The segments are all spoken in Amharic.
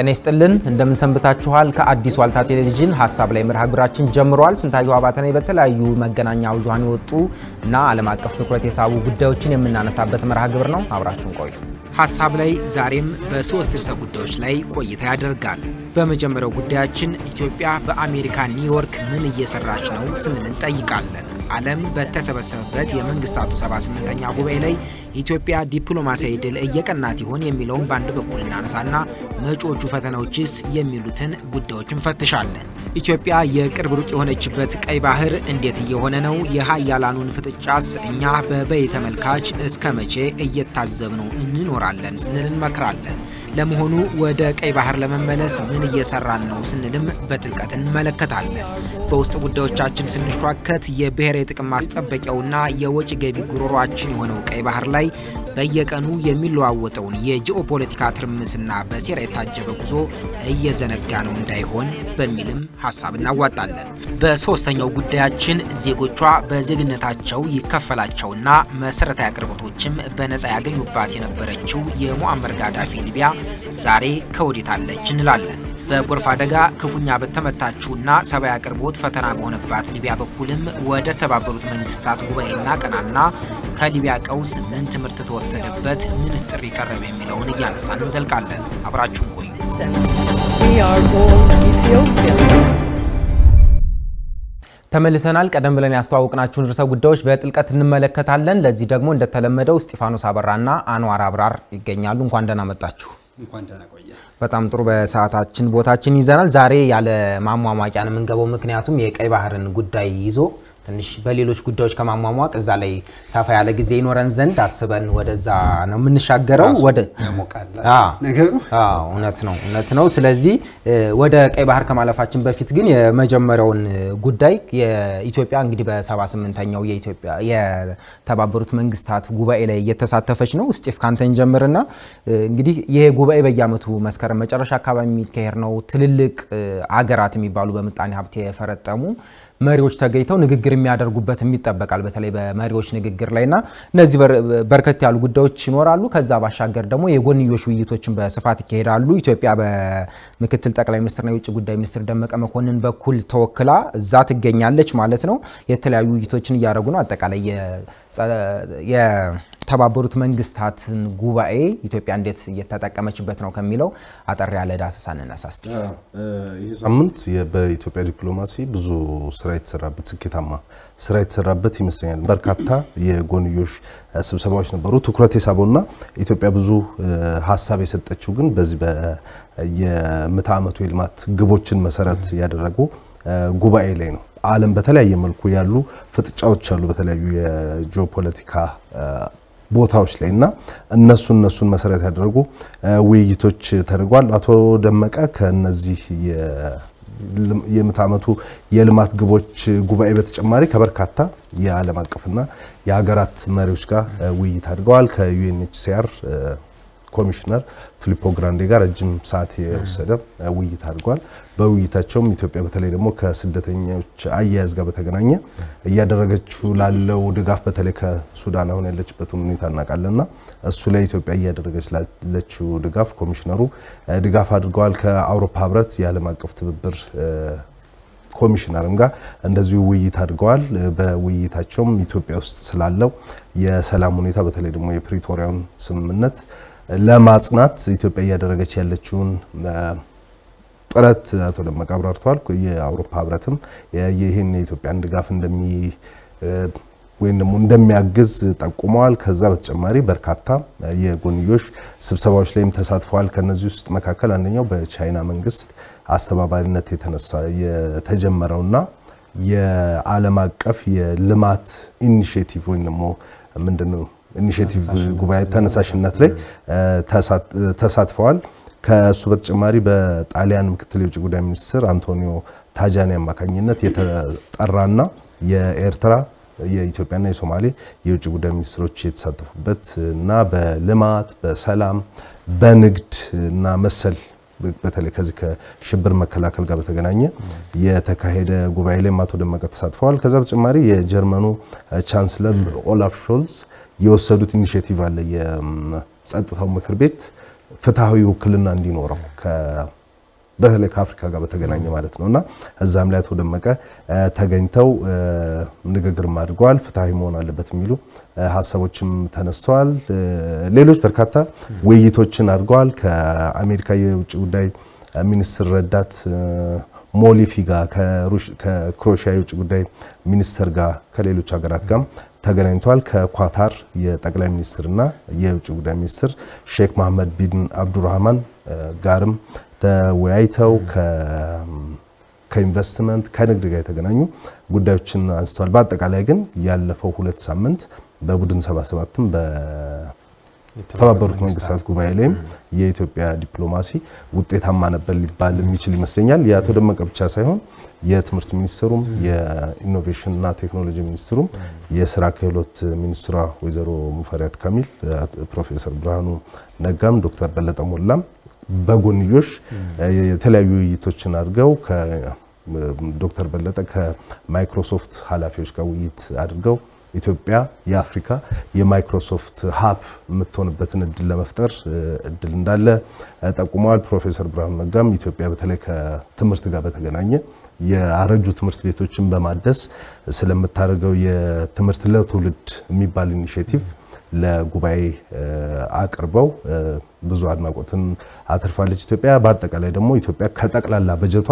ጤና ይስጥልን እንደምን ሰንብታችኋል? ከአዲስ ዋልታ ቴሌቪዥን ሀሳብ ላይ መርሃ ግብራችን ጀምሯል። ስንታየሁ አባተ ነኝ። በተለያዩ መገናኛ ብዙሀን የወጡ እና ዓለም አቀፍ ትኩረት የሳቡ ጉዳዮችን የምናነሳበት መርሃ ግብር ነው። አብራችን ቆዩ። ሀሳብ ላይ ዛሬም በሶስት ርዕሰ ጉዳዮች ላይ ቆይታ ያደርጋል። በመጀመሪያው ጉዳያችን ኢትዮጵያ በአሜሪካ ኒውዮርክ ምን እየሰራች ነው ስንል እንጠይቃለን። አለም በተሰበሰበበት የመንግስታቱ 78ኛ ጉባኤ ላይ ኢትዮጵያ ዲፕሎማሲያዊ ድል እየቀናት ይሆን የሚለውን በአንድ በኩል እናነሳና መጪዎቹ ፈተናዎችስ የሚሉትን ጉዳዮች እንፈትሻለን። ኢትዮጵያ የቅርብ ሩቅ የሆነችበት ቀይ ባህር እንዴት እየሆነ ነው? የሀያላኑን ፍጥጫስ እኛ በበይ ተመልካች እስከ መቼ እየታዘብነው እንኖራለን ስንል እንመክራለን። ለመሆኑ ወደ ቀይ ባህር ለመመለስ ምን እየሰራን ነው ስንልም በጥልቀት እንመለከታለን። በውስጥ ጉዳዮቻችን ስንሿከት የብሔራዊ ጥቅም ማስጠበቂያውና የወጪ ገቢ ጉሮሯችን የሆነው ቀይ ባህር ላይ በየቀኑ የሚለዋወጠውን የጂኦፖለቲካ ትርምስና በሴራ የታጀበ ጉዞ እየዘነጋ ነው እንዳይሆን በሚልም ሀሳብ እናዋጣለን። በሶስተኛው ጉዳያችን ዜጎቿ በዜግነታቸው ይከፈላቸውና መሰረታዊ አቅርቦቶችም በነጻ ያገኙባት የነበረችው የሙአመር ጋዳፊ ሊቢያ ዛሬ ከወዴታለች እንላለን። በጎርፍ አደጋ ክፉኛ በተመታችውና ሰብአዊ አቅርቦት ፈተና በሆነባት ሊቢያ በኩልም ወደ ተባበሩት መንግስታት ጉባኤና ቀናና ከሊቢያ ቀውስ ምን ትምህርት ተወሰደበት፣ ምንስ ጥሪ ቀረበ የሚለውን እያነሳን እንዘልቃለን። አብራችሁን ቆዩ። ተመልሰናል። ቀደም ብለን ያስተዋወቅናችሁን ርዕሰ ጉዳዮች በጥልቀት እንመለከታለን። ለዚህ ደግሞ እንደተለመደው ስጢፋኖስ አበራና አንዋር አብራር ይገኛሉ። እንኳን ደህና መጣችሁ። እንኳን ደህና ቆየ። በጣም ጥሩ። በሰዓታችን ቦታችን ይዘናል። ዛሬ ያለ ማሟሟቂያ ነው የምንገባው፣ ምክንያቱም የቀይ ባህርን ጉዳይ ይዞ ትንሽ በሌሎች ጉዳዮች ከማሟሟቅ እዛ ላይ ሰፋ ያለ ጊዜ ይኖረን ዘንድ አስበን ወደዛ ነው የምንሻገረው። ወደ እውነት ነው እውነት ነው። ስለዚህ ወደ ቀይ ባህር ከማለፋችን በፊት ግን የመጀመሪያውን ጉዳይ የኢትዮጵያ እንግዲህ በ78ኛው የኢትዮጵያ የተባበሩት መንግስታት ጉባኤ ላይ እየተሳተፈች ነው። ስጢፍ ካንተን ጀምርና እንግዲህ ይሄ ጉባኤ በየአመቱ መስከረም መጨረሻ አካባቢ የሚካሄድ ነው። ትልልቅ አገራት የሚባሉ በምጣኔ ሀብት የፈረጠሙ መሪዎች ተገኝተው ንግግር የሚያደርጉበትም ይጠበቃል። በተለይ በመሪዎች ንግግር ላይ እና እነዚህ በርከት ያሉ ጉዳዮች ይኖራሉ። ከዛ ባሻገር ደግሞ የጎንዮሽ ውይይቶችን በስፋት ይካሄዳሉ። ኢትዮጵያ በምክትል ጠቅላይ ሚኒስትርና የውጭ ጉዳይ ሚኒስትር ደመቀ መኮንን በኩል ተወክላ እዛ ትገኛለች ማለት ነው። የተለያዩ ውይይቶችን እያደረጉ ነው። አጠቃላይ የተባበሩት መንግስታትን ጉባኤ ኢትዮጵያ እንዴት እየተጠቀመችበት ነው ከሚለው አጠር ያለ ዳሰሳ እንነሳስት። ይህ ሳምንት በኢትዮጵያ ዲፕሎማሲ ብዙ ስራ የተሰራበት ስኬታማ ስራ የተሰራበት ይመስለኛል። በርካታ የጎንዮሽ ስብሰባዎች ነበሩ። ትኩረት የሳበውና ኢትዮጵያ ብዙ ሀሳብ የሰጠችው ግን በዚህ የምዕተ ዓመቱ የልማት ግቦችን መሰረት ያደረጉ ጉባኤ ላይ ነው። ዓለም በተለያየ መልኩ ያሉ ፍጥጫዎች አሉ በተለያዩ የጂኦፖለቲካ ቦታዎች ላይ እና እነሱ እነሱን መሰረት ያደረጉ ውይይቶች ተደርጓል። አቶ ደመቀ ከነዚህ የምዕተ ዓመቱ የልማት ግቦች ጉባኤ በተጨማሪ ከበርካታ የዓለም አቀፍና የሀገራት መሪዎች ጋር ውይይት አድርገዋል። ከዩኤንኤችሲአር ኮሚሽነር ፊሊፖ ግራንዴ ጋር ረጅም ሰዓት የወሰደ ውይይት አድርጓል። በውይይታቸውም ኢትዮጵያ በተለይ ደግሞ ከስደተኞች አያያዝ ጋር በተገናኘ እያደረገችው ላለው ድጋፍ በተለይ ከሱዳን አሁን ያለችበትን ሁኔታ እናውቃለንና እሱ ላይ ኢትዮጵያ እያደረገች ላለችው ድጋፍ ኮሚሽነሩ ድጋፍ አድርገዋል። ከአውሮፓ ህብረት የዓለም አቀፍ ትብብር ኮሚሽነርም ጋር እንደዚሁ ውይይት አድርገዋል። በውይይታቸውም ኢትዮጵያ ውስጥ ስላለው የሰላም ሁኔታ በተለይ ደግሞ የፕሪቶሪያውን ስምምነት ለማጽናት ኢትዮጵያ እያደረገች ያለችውን ጥረት አቶ ደመቀ አብራርተዋል። የአውሮፓ ህብረትም ይህን የኢትዮጵያን ድጋፍ እንደሚ ወይም ደግሞ እንደሚያግዝ ጠቁመዋል። ከዛ በተጨማሪ በርካታ የጎንዮሽ ስብሰባዎች ላይም ተሳትፈዋል። ከነዚህ ውስጥ መካከል አንደኛው በቻይና መንግስት አስተባባሪነት የተነሳ የተጀመረውና የዓለም አቀፍ የልማት ኢኒሽቲቭ ወይም ደግሞ ምንድን ነው ኢኒሼቲቭ ጉባኤ ተነሳሽነት ላይ ተሳትፈዋል። ከእሱ በተጨማሪ በጣሊያን ምክትል የውጭ ጉዳይ ሚኒስትር አንቶኒዮ ታጃኒ አማካኝነት የተጠራና የኤርትራ የኢትዮጵያና የሶማሌ የውጭ ጉዳይ ሚኒስትሮች የተሳተፉበት እና በልማት በሰላም በንግድ እና መሰል በተለይ ከዚህ ከሽብር መከላከል ጋር በተገናኘ የተካሄደ ጉባኤ ላይ አቶ ደመቀ ተሳትፈዋል። ከዛ በተጨማሪ የጀርመኑ ቻንስለር ኦላፍ ሾልዝ የወሰዱት ኢኒሽቲቭ አለ። የጸጥታው ምክር ቤት ፍትሐዊ ውክልና እንዲኖረው በተለይ ከአፍሪካ ጋር በተገናኘ ማለት ነው እና እዛም ላይ አቶ ደመቀ ተገኝተው ንግግርም አድርገዋል። ፍትሐዊ መሆን አለበት የሚሉ ሀሳቦችም ተነስተዋል። ሌሎች በርካታ ውይይቶችን አድርገዋል። ከአሜሪካ የውጭ ጉዳይ ሚኒስትር ረዳት ሞሊፊ ጋር ከክሮሽያ የውጭ ጉዳይ ሚኒስትር ጋር ከሌሎች ሀገራት ጋር ተገናኝቷል። ከኳታር የጠቅላይ ሚኒስትርና የውጭ ጉዳይ ሚኒስትር ሼክ መሐመድ ቢን አብዱራህማን ጋርም ተወያይተው ከኢንቨስትመንት ከንግድ ጋር የተገናኙ ጉዳዮችን አንስተዋል። በአጠቃላይ ግን ያለፈው ሁለት ሳምንት በቡድን 77ም የተባበሩት መንግስታት ጉባኤ ላይም የኢትዮጵያ ዲፕሎማሲ ውጤታማ ነበር ሊባል የሚችል ይመስለኛል። የአቶ ደመቀ ብቻ ሳይሆን የትምህርት ሚኒስትሩም የኢኖቬሽንና ቴክኖሎጂ ሚኒስትሩም የስራ ክህሎት ሚኒስትሯ ወይዘሮ ሙፈሪያት ካሚል፣ ፕሮፌሰር ብርሃኑ ነጋም፣ ዶክተር በለጠ ሞላም በጎንዮሽ የተለያዩ ውይይቶችን አድርገው ዶክተር በለጠ ከማይክሮሶፍት ኃላፊዎች ጋር ውይይት አድርገው ኢትዮጵያ የአፍሪካ የማይክሮሶፍት ሀብ የምትሆንበትን እድል ለመፍጠር እድል እንዳለ ጠቁመዋል። ፕሮፌሰር ብርሃኑ ነጋም ኢትዮጵያ በተለይ ከትምህርት ጋር በተገናኘ የአረጁ ትምህርት ቤቶችን በማደስ ስለምታደርገው የትምህርት ለትውልድ የሚባል ኢኒሽቲቭ ለጉባኤ አቅርበው ብዙ አድናቆትን አትርፋለች ኢትዮጵያ። በአጠቃላይ ደግሞ ኢትዮጵያ ከጠቅላላ በጀቷ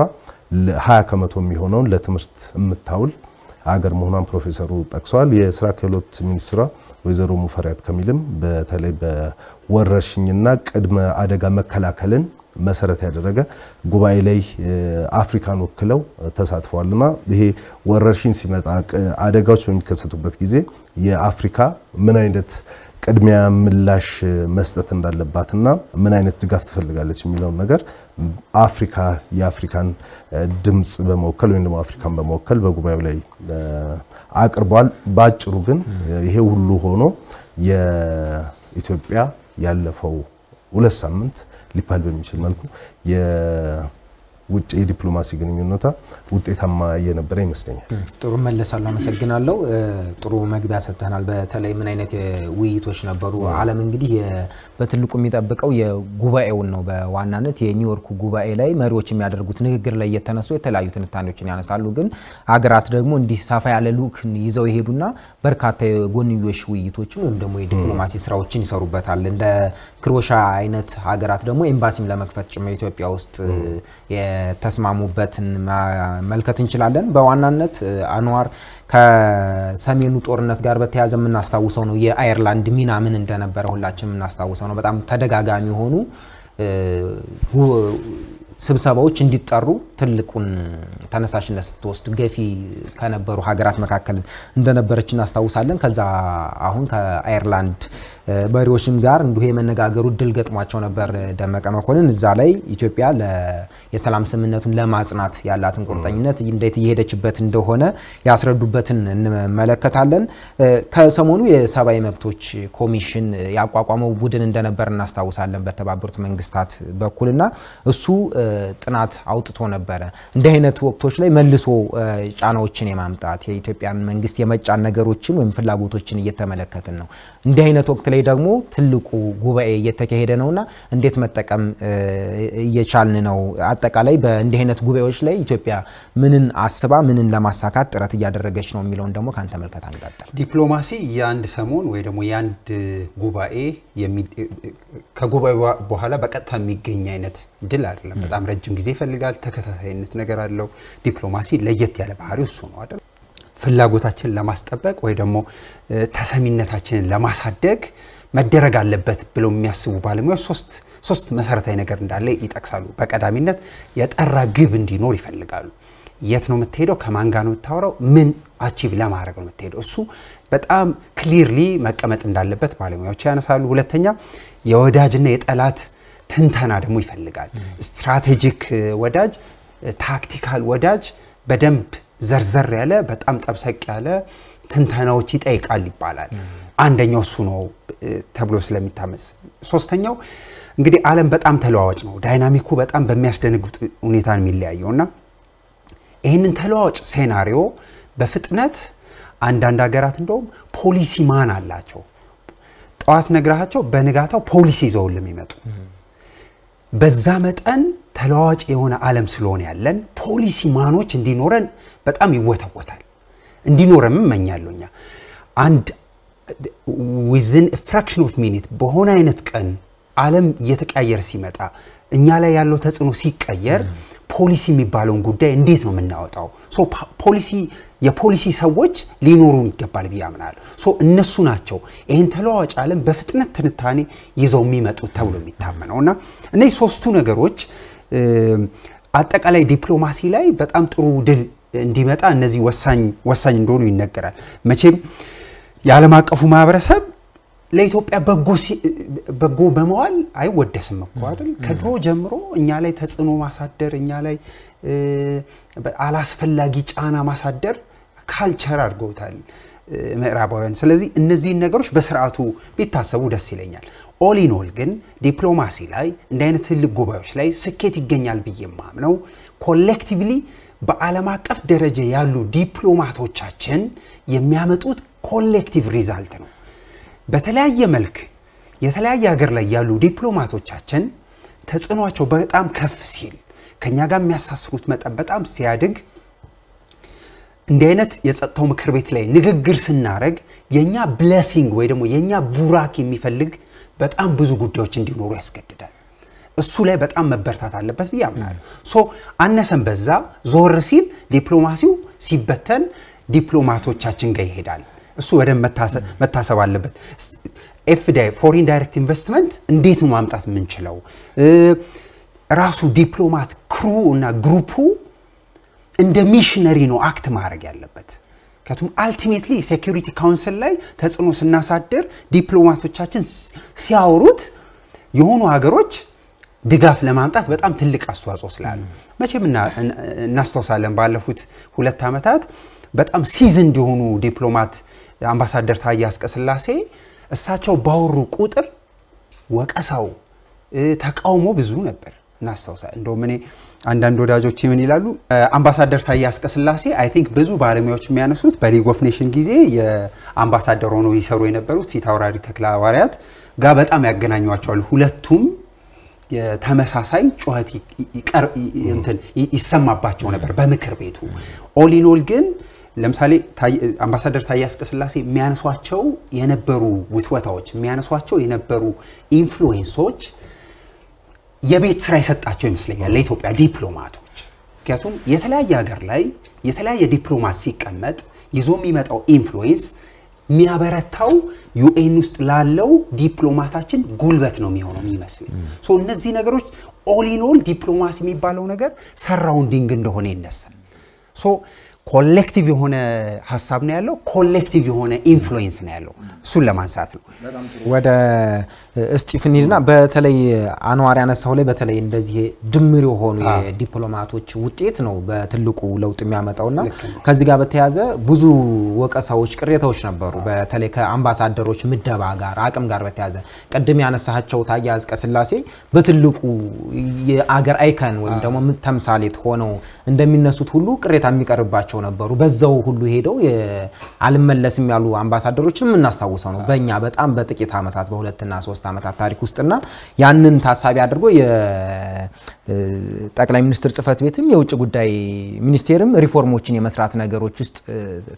20 ከመቶ የሚሆነውን ለትምህርት የምታውል አገር መሆኗን ፕሮፌሰሩ ጠቅሰዋል። የስራ ክህሎት ሚኒስትሯ ወይዘሮ ሙፈሪያት ከሚልም በተለይ በወረርሽኝና ቅድመ አደጋ መከላከልን መሰረት ያደረገ ጉባኤ ላይ አፍሪካን ወክለው ተሳትፈዋልና ይሄ ወረርሽኝ ሲመጣ አደጋዎች በሚከሰቱበት ጊዜ የአፍሪካ ምን አይነት ቅድሚያ ምላሽ መስጠት እንዳለባትና ምን አይነት ድጋፍ ትፈልጋለች የሚለውን ነገር አፍሪካ የአፍሪካን ድምፅ በመወከል ወይም ደግሞ አፍሪካን በመወከል በጉባኤው ላይ አቅርቧል። በአጭሩ ግን ይሄ ሁሉ ሆኖ የኢትዮጵያ ያለፈው ሁለት ሳምንት ሊባል በሚችል መልኩ ውጭ የዲፕሎማሲ ግንኙነቷ ውጤታማ እየነበረ ይመስለኛል። ጥሩ መለሳለሁ። አመሰግናለሁ። ጥሩ መግቢያ ሰጥተናል። በተለይ ምን አይነት ውይይቶች ነበሩ? አለም እንግዲህ በትልቁ የሚጠብቀው የጉባኤውን ነው። በዋናነት የኒውዮርኩ ጉባኤ ላይ መሪዎች የሚያደርጉት ንግግር ላይ እየተነሱ የተለያዩ ትንታኔዎችን ያነሳሉ። ግን ሀገራት ደግሞ እንዲህ ሰፋ ያለ ልኡክን ይዘው ይሄዱና በርካታ የጎንዮሽ ውይይቶችን ወይም ደግሞ የዲፕሎማሲ ስራዎችን ይሰሩበታል። እንደ ክሮሻ አይነት ሀገራት ደግሞ ኤምባሲም ለመክፈት ጭምር ኢትዮጵያ ውስጥ የተስማሙበትን መልከት እንችላለን። በዋናነት አንዋር ከሰሜኑ ጦርነት ጋር በተያያዘ የምናስታውሰው ነው። የአየርላንድ ሚና ምን እንደነበረ ሁላችን የምናስታውሰው ነው። በጣም ተደጋጋሚ የሆኑ ስብሰባዎች እንዲጠሩ ትልቁን ተነሳሽነት ስትወስድ ገፊ ከነበሩ ሀገራት መካከል እንደነበረች እናስታውሳለን። ከዛ አሁን ከአይርላንድ መሪዎችም ጋር እንዲሁ የመነጋገሩ ድል ገጥሟቸው ነበር ደመቀ መኮንን። እዛ ላይ ኢትዮጵያ የሰላም ስምምነቱን ለማጽናት ያላትን ቁርጠኝነት እንዴት እየሄደችበት እንደሆነ ያስረዱበትን እንመለከታለን። ከሰሞኑ የሰብአዊ መብቶች ኮሚሽን ያቋቋመው ቡድን እንደነበር እናስታውሳለን በተባበሩት መንግስታት በኩልና እሱ ጥናት አውጥቶ ነበረ። እንዲህ አይነት ወቅቶች ላይ መልሶ ጫናዎችን የማምጣት የኢትዮጵያን መንግስት የመጫን ነገሮችን ወይም ፍላጎቶችን እየተመለከትን ነው። እንዲህ አይነት ወቅት ላይ ደግሞ ትልቁ ጉባኤ እየተካሄደ ነውና እንዴት መጠቀም እየቻልን ነው? አጠቃላይ በእንዲህ አይነት ጉባኤዎች ላይ ኢትዮጵያ ምንን አስባ ምንን ለማሳካት ጥረት እያደረገች ነው የሚለውን ደግሞ ከአንተ መልከት አንቀጥል። ዲፕሎማሲ የአንድ ሰሞን ወይ ደግሞ የአንድ ጉባኤ ከጉባኤ በኋላ በቀጥታ የሚገኝ አይነት ድል አይደለም። በጣም ረጅም ጊዜ ይፈልጋል። ተከታታይነት ነገር አለው። ዲፕሎማሲ ለየት ያለ ባህሪ እሱ ነው አይደል? ፍላጎታችንን ለማስጠበቅ ወይ ደግሞ ተሰሚነታችንን ለማሳደግ መደረግ አለበት ብለው የሚያስቡ ባለሙያዎች ሶስት ሶስት መሰረታዊ ነገር እንዳለ ይጠቅሳሉ። በቀዳሚነት የጠራ ግብ እንዲኖር ይፈልጋሉ። የት ነው የምትሄደው? ከማን ጋር ነው የምታወራው? ምን አቺቭ ለማድረግ ነው የምትሄደው? እሱ በጣም ክሊርሊ መቀመጥ እንዳለበት ባለሙያዎች ያነሳሉ። ሁለተኛ የወዳጅና የጠላት ትንተና ደግሞ ይፈልጋል። ስትራቴጂክ ወዳጅ፣ ታክቲካል ወዳጅ በደንብ ዘርዘር ያለ በጣም ጠብሰቅ ያለ ትንተናዎች ይጠይቃል ይባላል። አንደኛው እሱ ነው ተብሎ ስለሚታመስ ሶስተኛው እንግዲህ ዓለም በጣም ተለዋዋጭ ነው። ዳይናሚኩ በጣም በሚያስደነግጥ ሁኔታ ነው የሚለያየው እና ይህንን ተለዋዋጭ ሴናሪዮ በፍጥነት አንዳንድ ሀገራት እንደውም ፖሊሲ ማን አላቸው። ጠዋት ነግራቸው በንጋታው ፖሊሲ ይዘውልም የሚመጡ በዛ መጠን ተለዋጭ የሆነ ዓለም ስለሆነ ያለን ፖሊሲ ማኖች እንዲኖረን በጣም ይወተወታል። እንዲኖረም እመኛለሁ። እኛ አንድ ዊዝን ፍራክሽን ኦፍ ሚኒት በሆነ አይነት ቀን ዓለም እየተቀያየር ሲመጣ እኛ ላይ ያለው ተጽዕኖ ሲቀየር ፖሊሲ የሚባለውን ጉዳይ እንዴት ነው የምናወጣው? ፖሊሲ የፖሊሲ ሰዎች ሊኖሩን ይገባል ብዬ አምናለሁ። እነሱ ናቸው ይህን ተለዋዋጭ ዓለም በፍጥነት ትንታኔ ይዘው የሚመጡት ተብሎ የሚታመነው እና እነዚህ ሶስቱ ነገሮች አጠቃላይ ዲፕሎማሲ ላይ በጣም ጥሩ ድል እንዲመጣ እነዚህ ወሳኝ እንደሆኑ ይነገራል። መቼም የዓለም አቀፉ ማህበረሰብ ለኢትዮጵያ በጎ በመዋል አይወደስም እኮ አይደል? ከድሮ ጀምሮ እኛ ላይ ተጽዕኖ ማሳደር፣ እኛ ላይ አላስፈላጊ ጫና ማሳደር ካልቸር አድርገውታል ምዕራባውያን። ስለዚህ እነዚህን ነገሮች በስርዓቱ ቢታሰቡ ደስ ይለኛል። ኦሊኖል ግን ዲፕሎማሲ ላይ እንደ አይነት ትልቅ ጉባኤዎች ላይ ስኬት ይገኛል ብዬ ማምነው ኮሌክቲቭሊ በዓለም አቀፍ ደረጃ ያሉ ዲፕሎማቶቻችን የሚያመጡት ኮሌክቲቭ ሪዛልት ነው። በተለያየ መልክ የተለያየ ሀገር ላይ ያሉ ዲፕሎማቶቻችን ተጽዕኗቸው በጣም ከፍ ሲል ከእኛ ጋር የሚያሳስሩት መጠን በጣም ሲያድግ እንዲህ አይነት የጸጥታው ምክር ቤት ላይ ንግግር ስናደረግ የእኛ ብለሲንግ ወይ ደግሞ የእኛ ቡራክ የሚፈልግ በጣም ብዙ ጉዳዮች እንዲኖሩ ያስገድዳል። እሱ ላይ በጣም መበርታት አለበት ብዬ አምናለሁ። ሶ አነሰን በዛ ዞር ሲል ዲፕሎማሲው ሲበተን ዲፕሎማቶቻችን ጋር ይሄዳል። እሱ በደንብ መታሰብ አለበት። ኤፍዳይ ፎሪን ዳይሬክት ኢንቨስትመንት እንዴት ማምጣት የምንችለው ራሱ ዲፕሎማት ክሩ እና ግሩፑ እንደ ሚሽነሪ ነው አክት ማድረግ ያለበት። ምክንያቱም አልቲሜትሊ ሴኪሪቲ ካውንስል ላይ ተጽዕኖ ስናሳድር ዲፕሎማቶቻችን ሲያወሩት የሆኑ ሀገሮች ድጋፍ ለማምጣት በጣም ትልቅ አስተዋጽኦ ስላሉ መቼም እናስታውሳለን። ባለፉት ሁለት ዓመታት በጣም ሲዝንድ የሆኑ ዲፕሎማት አምባሳደር ታዬ አጽቀሥላሴ እሳቸው ባወሩ ቁጥር ወቀሳው፣ ተቃውሞ ብዙ ነበር። እናስታውሳ እንደውም እኔ አንዳንድ ወዳጆች ምን ይላሉ፣ አምባሳደር ታዬ አጽቀሥላሴ አይ ቲንክ ብዙ ባለሙያዎች የሚያነሱት በሊግ ኦፍ ኔሽን ጊዜ የአምባሳደር ሆኖ ይሰሩ የነበሩት ፊት አውራሪ ተክለ ሐዋርያት ጋር በጣም ያገናኟቸዋል። ሁለቱም ተመሳሳይ ጩኸት ይሰማባቸው ነበር በምክር ቤቱ። ኦሊኖል ግን ለምሳሌ አምባሳደር ታዬ አጽቀሥላሴ የሚያነሷቸው የነበሩ ውትወታዎች የሚያነሷቸው የነበሩ ኢንፍሉዌንሶች የቤት ስራ የሰጣቸው ይመስለኛል ለኢትዮጵያ ዲፕሎማቶች። ምክንያቱም የተለያየ ሀገር ላይ የተለያየ ዲፕሎማት ሲቀመጥ ይዞ የሚመጣው ኢንፍሉዌንስ የሚያበረታው ዩኤን ውስጥ ላለው ዲፕሎማታችን ጉልበት ነው የሚሆነው የሚመስል እነዚህ ነገሮች ኦሊኖል ዲፕሎማሲ የሚባለው ነገር ሰራውንዲንግ እንደሆነ ይነሳል። ኮሌክቲቭ የሆነ ሀሳብ ነው ያለው፣ ኮሌክቲቭ የሆነ ኢንፍሉዌንስ ነው ያለው። እሱን ለማንሳት ነው። ወደ እስጢፍን ሂድና በተለይ አንዋር ያነሳው ላይ በተለይ እንደዚህ ድምር የሆኑ የዲፕሎማቶች ውጤት ነው በትልቁ ለውጥ የሚያመጣውና ከዚህ ጋር በተያያዘ ብዙ ወቀሳዎች፣ ቅሬታዎች ነበሩ። በተለይ ከአምባሳደሮች ምደባ ጋር አቅም ጋር በተያያዘ ቅድም ያነሳቸው ታዬ አጽቀሥላሴ በትልቁ የአገር አይከን ወይም ደግሞ ተምሳሌት ሆነው እንደሚነሱት ሁሉ ቅሬታ የሚቀርባቸው የምናውቃቸው ነበሩ። በዛው ሁሉ ሄደው አልመለስም ያሉ አምባሳደሮችን የምናስታውሰው ነው በእኛ በጣም በጥቂት ዓመታት በሁለትና ሶስት ዓመታት ታሪክ ውስጥና ያንን ታሳቢ አድርጎ የጠቅላይ ሚኒስትር ጽህፈት ቤትም የውጭ ጉዳይ ሚኒስቴርም ሪፎርሞችን የመስራት ነገሮች ውስጥ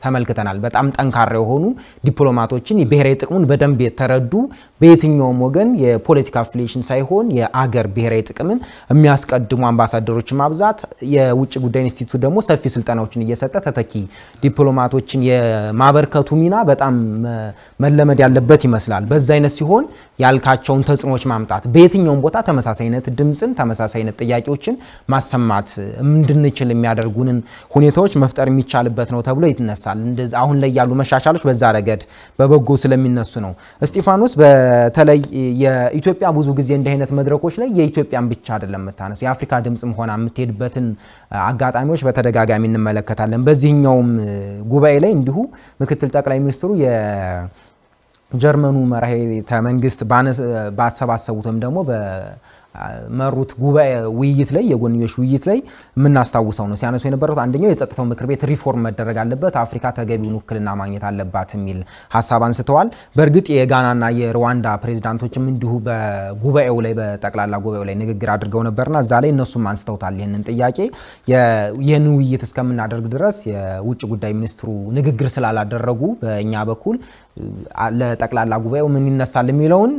ተመልክተናል። በጣም ጠንካራ የሆኑ ዲፕሎማቶችን ብሔራዊ ጥቅሙን በደንብ የተረዱ በየትኛውም ወገን የፖለቲካ አፊሊሽን ሳይሆን የአገር ብሔራዊ ጥቅምን የሚያስቀድሙ አምባሳደሮች ማብዛት የውጭ ጉዳይ ኢንስቲትዩት ደግሞ ሰፊ ስልጠናዎችን እየሰጠ እየተሰጠ ተተኪ ዲፕሎማቶችን የማበርከቱ ሚና በጣም መለመድ ያለበት ይመስላል። በዛ አይነት ሲሆን ያልካቸውን ተጽዕኖዎች ማምጣት በየትኛውም ቦታ ተመሳሳይ አይነት ድምፅን ተመሳሳይ አይነት ጥያቄዎችን ማሰማት እንድንችል የሚያደርጉንን ሁኔታዎች መፍጠር የሚቻልበት ነው ተብሎ ይነሳል። አሁን ላይ ያሉ መሻሻሎች በዛ ረገድ በበጎ ስለሚነሱ ነው። እስጢፋኖስ በተለይ የኢትዮጵያ ብዙ ጊዜ እንዲህ አይነት መድረኮች ላይ የኢትዮጵያን ብቻ አይደለም የምታነሱ የአፍሪካ ድምፅ ሆና የምትሄድበትን አጋጣሚዎች በተደጋጋሚ እንመለከታለን። አይደለም። በዚህኛውም ጉባኤ ላይ እንዲሁ ምክትል ጠቅላይ ሚኒስትሩ የጀርመኑ መራሄተ መንግስት ባሰባሰቡትም ደግሞ መሩት ጉባኤ ውይይት ላይ የጎንዮሽ ውይይት ላይ የምናስታውሰው ነው። ሲያነሱ የነበሩት አንደኛው የጸጥታው ምክር ቤት ሪፎርም መደረግ አለበት፣ አፍሪካ ተገቢውን ውክልና ማግኘት አለባት የሚል ሀሳብ አንስተዋል። በእርግጥ የጋናና የሩዋንዳ ፕሬዚዳንቶችም እንዲሁ በጉባኤው ላይ በጠቅላላ ጉባኤው ላይ ንግግር አድርገው ነበርና እዛ ላይ እነሱም አንስተውታል ይህንን ጥያቄ። ይህን ውይይት እስከምናደርግ ድረስ የውጭ ጉዳይ ሚኒስትሩ ንግግር ስላላደረጉ በእኛ በኩል ለጠቅላላ ጉባኤው ምን ይነሳል የሚለውን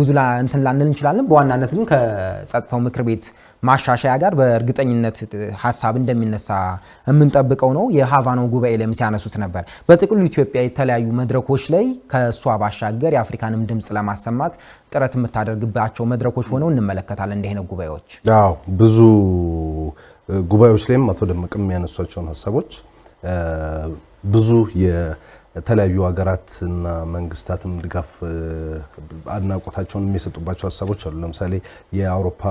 ብዙ እንትን ላንል እንችላለን። በዋናነት ግን ከጸጥታው ምክር ቤት ማሻሻያ ጋር በእርግጠኝነት ሀሳብ እንደሚነሳ የምንጠብቀው ነው። የሀቫናው ጉባኤ ላይም ሲያነሱት ነበር። በጥቅሉ ኢትዮጵያ የተለያዩ መድረኮች ላይ ከእሷ ባሻገር የአፍሪካንም ድምፅ ለማሰማት ጥረት የምታደርግባቸው መድረኮች ሆነው እንመለከታለን። እንዲህ አይነት ጉባኤዎች አዎ፣ ብዙ ጉባኤዎች ላይም አቶ ደመቅም የሚያነሷቸውን ሀሳቦች ብዙ የተለያዩ ሀገራትና መንግስታትም ድጋፍ አድናቆታቸውን የሚሰጡባቸው ሀሳቦች አሉ። ለምሳሌ የአውሮፓ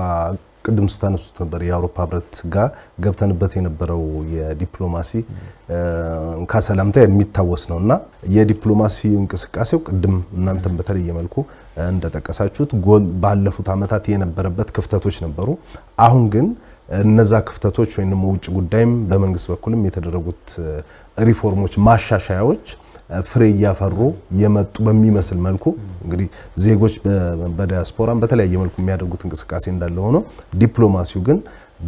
ቅድም ስታነሱት ነበር የአውሮፓ ህብረት ጋር ገብተንበት የነበረው የዲፕሎማሲ ከሰላምታ የሚታወስ ነው እና የዲፕሎማሲ እንቅስቃሴው ቅድም እናንተን በተለየ መልኩ እንደጠቀሳችሁት ጎል ባለፉት ዓመታት የነበረበት ክፍተቶች ነበሩ። አሁን ግን እነዛ ክፍተቶች ወይም ውጭ ጉዳይም በመንግስት በኩልም የተደረጉት ሪፎርሞች ማሻሻያዎች ፍሬ እያፈሩ የመጡ በሚመስል መልኩ እንግዲህ ዜጎች በዲያስፖራም በተለያየ መልኩ የሚያደርጉት እንቅስቃሴ እንዳለ ሆኖ ዲፕሎማሲው ግን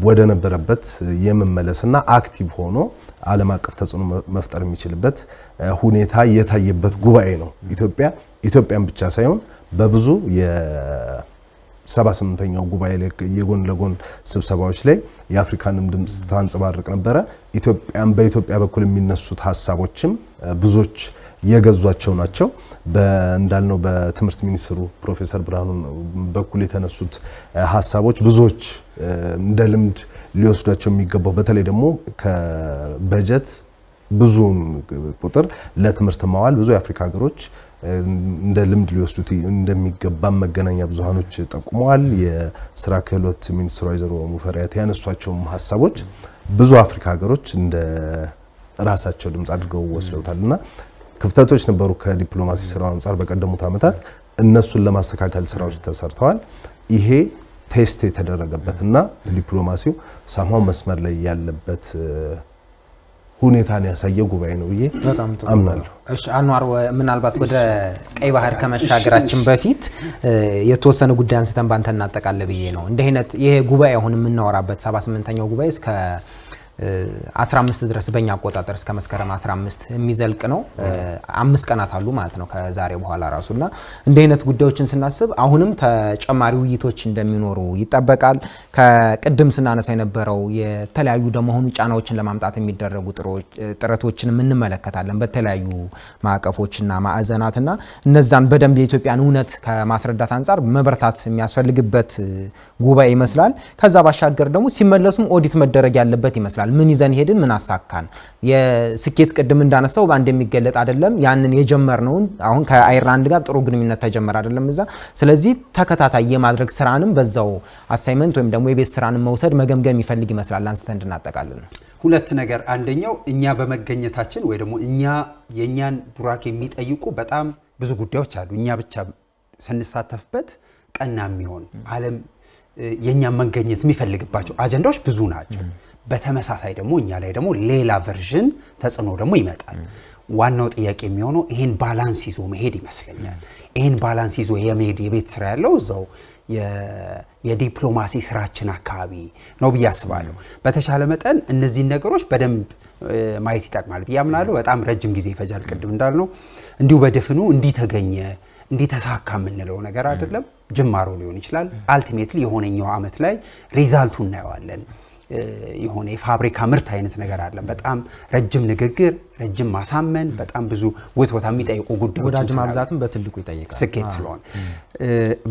ወደ ነበረበት የመመለስና አክቲቭ ሆኖ ዓለም አቀፍ ተጽዕኖ መፍጠር የሚችልበት ሁኔታ የታየበት ጉባኤ ነው። ኢትዮጵያ ኢትዮጵያን ብቻ ሳይሆን በብዙ ሰባ ስምንተኛው ጉባኤ ላይ የጎን ለጎን ስብሰባዎች ላይ የአፍሪካንም ድምፅ ታንጸባርቅ ነበረ። ኢትዮጵያን በኢትዮጵያ በኩል የሚነሱት ሀሳቦችም ብዙዎች የገዟቸው ናቸው። እንዳልነው በትምህርት ሚኒስትሩ ፕሮፌሰር ብርሃኑ በኩል የተነሱት ሀሳቦች ብዙዎች እንደ ልምድ ሊወስዷቸው የሚገባው በተለይ ደግሞ ከበጀት ብዙውን ቁጥር ለትምህርት ማዋል ብዙ የአፍሪካ ሀገሮች እንደ ልምድ ሊወስዱት እንደሚገባ መገናኛ ብዙሃኖች ጠቁመዋል። የስራ ክህሎት ሚኒስትሩ ወይዘሮ ሙፈሪያት ያነሷቸውም ሀሳቦች ብዙ አፍሪካ ሀገሮች እንደ ራሳቸው ድምፅ አድርገው ወስደውታል እና ክፍተቶች ነበሩ ከዲፕሎማሲ ስራው አንጻር በቀደሙት ዓመታት እነሱን ለማስተካከል ስራዎች ተሰርተዋል። ይሄ ቴስት የተደረገበትና ዲፕሎማሲው ሳምሃው መስመር ላይ ያለበት ሁኔታን ያሳየ ጉባኤ ነው ብዬ አምናለሁ። እሺ አንዋር፣ ምናልባት ወደ ቀይ ባህር ከመሻገራችን በፊት የተወሰነ ጉዳይ አንስተን ባንተ እናጠቃለ ብዬ ነው። እንደ አይነት ይሄ ጉባኤ አሁን የምናወራበት ሰባ ስምንተኛው ጉባኤ እስከ 15 ድረስ በእኛ አቆጣጠር እስከ መስከረም 15 የሚዘልቅ ነው። አምስት ቀናት አሉ ማለት ነው ከዛሬ በኋላ ራሱና እንዲህ አይነት ጉዳዮችን ስናስብ አሁንም ተጨማሪ ውይይቶች እንደሚኖሩ ይጠበቃል። ከቅድም ስናነሳ የነበረው የተለያዩ ደመሆኑ ጫናዎችን ለማምጣት የሚደረጉ ጥረቶችንም እንመለከታለን በተለያዩ ማዕቀፎችና ማዕዘናት እና እነዛን በደንብ የኢትዮጵያን እውነት ከማስረዳት አንጻር መበርታት የሚያስፈልግበት ጉባኤ ይመስላል። ከዛ ባሻገር ደግሞ ሲመለሱም ኦዲት መደረግ ያለበት ይመስላል። ይመስላል? ምን ይዘን ሄድን፣ ምን አሳካን። የስኬት ቅድም እንዳነሳው በአንድ የሚገለጥ አይደለም። ያንን የጀመርነውን አሁን ከአይርላንድ ጋር ጥሩ ግንኙነት ተጀመረ አይደለም እዛ። ስለዚህ ተከታታይ የማድረግ ስራንም በዛው አሳይመንት ወይም ደግሞ የቤት ስራንም መውሰድ መገምገም ይፈልግ ይመስላል። አንስተን እንድናጠቃልን ሁለት ነገር፣ አንደኛው እኛ በመገኘታችን ወይ ደግሞ እኛ የእኛን ቡራክ የሚጠይቁ በጣም ብዙ ጉዳዮች አሉ። እኛ ብቻ ስንሳተፍበት ቀና የሚሆን አለም የእኛ መገኘት የሚፈልግባቸው አጀንዳዎች ብዙ ናቸው። በተመሳሳይ ደግሞ እኛ ላይ ደግሞ ሌላ ቨርዥን ተጽዕኖ ደግሞ ይመጣል። ዋናው ጥያቄ የሚሆነው ይህን ባላንስ ይዞ መሄድ ይመስለኛል። ይህን ባላንስ ይዞ የመሄድ የቤት ስራ ያለው እዛው የዲፕሎማሲ ስራችን አካባቢ ነው ብዬ አስባለሁ። በተሻለ መጠን እነዚህን ነገሮች በደንብ ማየት ይጠቅማል ብዬ አምናለሁ። በጣም ረጅም ጊዜ ይፈጃል። ቅድም እንዳልነው እንዲሁ በድፍኑ እንዲህ ተገኘ እንዲህ ተሳካ የምንለው ነገር አይደለም። ጅማሮ ሊሆን ይችላል። አልቲሜትሊ የሆነኛው አመት ላይ ሪዛልቱ እናየዋለን። የሆነ የፋብሪካ ምርት አይነት ነገር አለ። በጣም ረጅም ንግግር፣ ረጅም ማሳመን፣ በጣም ብዙ ውትወታ የሚጠይቁ ጉዳዮች ወዳጅ ማብዛትም በትልቁ ይጠይቃል ስኬት ስለሆነ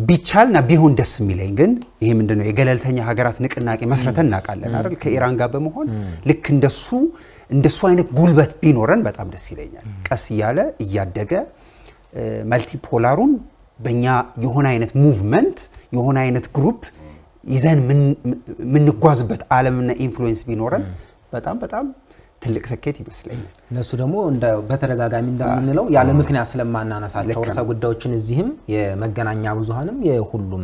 ቢቻልና ቢሆን ደስ የሚለኝ ግን ይሄ ምንድነው የገለልተኛ ሀገራት ንቅናቄ መስረተን እናውቃለን አይደል? ከኢራን ጋር በመሆን ልክ እንደሱ እንደሱ አይነት ጉልበት ቢኖረን በጣም ደስ ይለኛል። ቀስ እያለ እያደገ መልቲፖላሩን በእኛ የሆነ አይነት ሙቭመንት የሆነ አይነት ግሩፕ ይዘን የምንጓዝበት አለምና ኢንፍሉዌንስ ቢኖረን በጣም በጣም ትልቅ ስኬት ይመስለኛል። እነሱ ደግሞ በተደጋጋሚ እንደምንለው ያለ ምክንያት ስለማናነሳቸው ርዕሰ ጉዳዮችን እዚህም የመገናኛ ብዙሀንም የሁሉም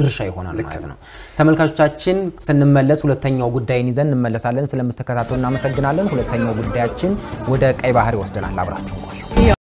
ድርሻ ይሆናል ማለት ነው። ተመልካቾቻችን ስንመለስ ሁለተኛው ጉዳይን ይዘን እንመለሳለን። ስለምትከታተሉ እናመሰግናለን። ሁለተኛው ጉዳያችን ወደ ቀይ ባህር ይወስደናል። አብራችሁ